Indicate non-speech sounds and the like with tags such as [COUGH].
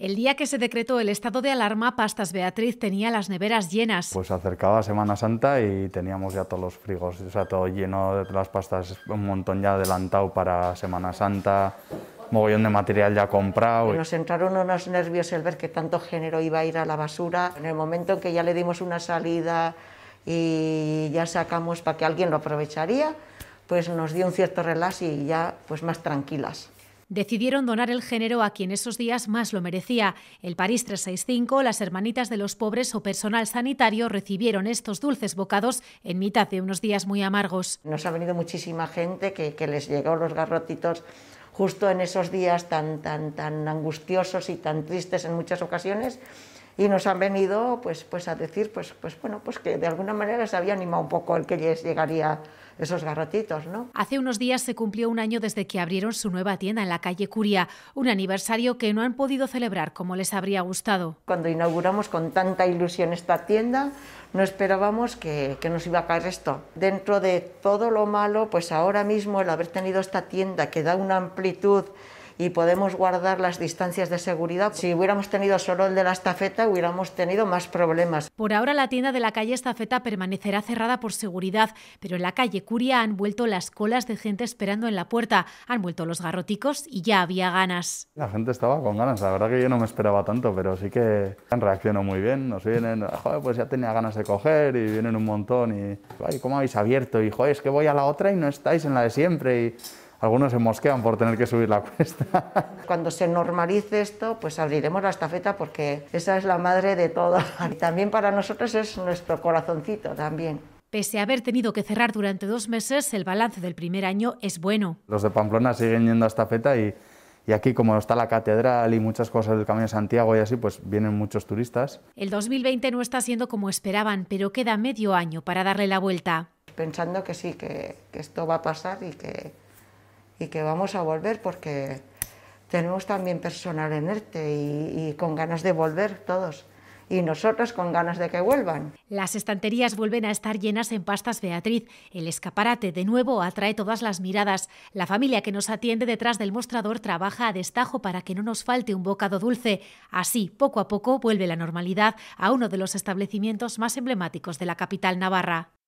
El día que se decretó el estado de alarma, Pastas Beatriz tenía las neveras llenas. Pues acercaba Semana Santa y teníamos ya todos los frigos, o sea, todo lleno de las pastas, un montón ya adelantado para Semana Santa, mogollón de material ya comprado. Nos entraron unos nervios el ver que tanto género iba a ir a la basura. En el momento en que ya le dimos una salida y ya sacamos para que alguien lo aprovecharía, pues nos dio un cierto relax y ya pues más tranquilas decidieron donar el género a quien esos días más lo merecía. El París 365, las hermanitas de los pobres o personal sanitario recibieron estos dulces bocados en mitad de unos días muy amargos. Nos ha venido muchísima gente que, les llegó los garrotitos justo en esos días tan, tan, tan angustiosos y tan tristes en muchas ocasiones y nos han venido pues, pues a decir pues, pues, bueno, pues que de alguna manera les había animado un poco el que les llegaría esos garrotitos. ¿no? Hace unos días se cumplió un año desde que abrieron su nueva tienda en la calle Curia, un aniversario que no han podido celebrar como les habría gustado. Cuando inauguramos con tanta ilusión esta tienda, no esperábamos que, que nos iba a caer esto. Dentro de todo lo malo, pues ahora mismo el haber tenido esta tienda que da una amplitud y podemos guardar las distancias de seguridad. Si hubiéramos tenido solo el de la estafeta, hubiéramos tenido más problemas. Por ahora la tienda de la calle Estafeta permanecerá cerrada por seguridad, pero en la calle Curia han vuelto las colas de gente esperando en la puerta, han vuelto los garroticos y ya había ganas. La gente estaba con ganas, la verdad que yo no me esperaba tanto, pero sí que han reaccionado muy bien, nos vienen, joder, pues ya tenía ganas de coger y vienen un montón y, ay, ¿cómo habéis abierto? Y, joder, es que voy a la otra y no estáis en la de siempre y algunos se mosquean por tener que subir la cuesta. [LAUGHS] Cuando se normalice esto, pues abriremos la estafeta porque esa es la madre de todo. Y también para nosotros es nuestro corazoncito también. Pese a haber tenido que cerrar durante dos meses, el balance del primer año es bueno. Los de Pamplona siguen yendo a estafeta y, y aquí, como está la catedral y muchas cosas del Camino de Santiago y así, pues vienen muchos turistas. El 2020 no está siendo como esperaban, pero queda medio año para darle la vuelta. Pensando que sí, que esto va a pasar y que y que vamos a volver porque tenemos también personal en ERTE y, y con ganas de volver todos y nosotros con ganas de que vuelvan. Las estanterías vuelven a estar llenas en pastas Beatriz. El escaparate de nuevo atrae todas las miradas. La familia que nos atiende detrás del mostrador trabaja a destajo para que no nos falte un bocado dulce. Así, poco a poco, vuelve la normalidad a uno de los establecimientos más emblemáticos de la capital navarra.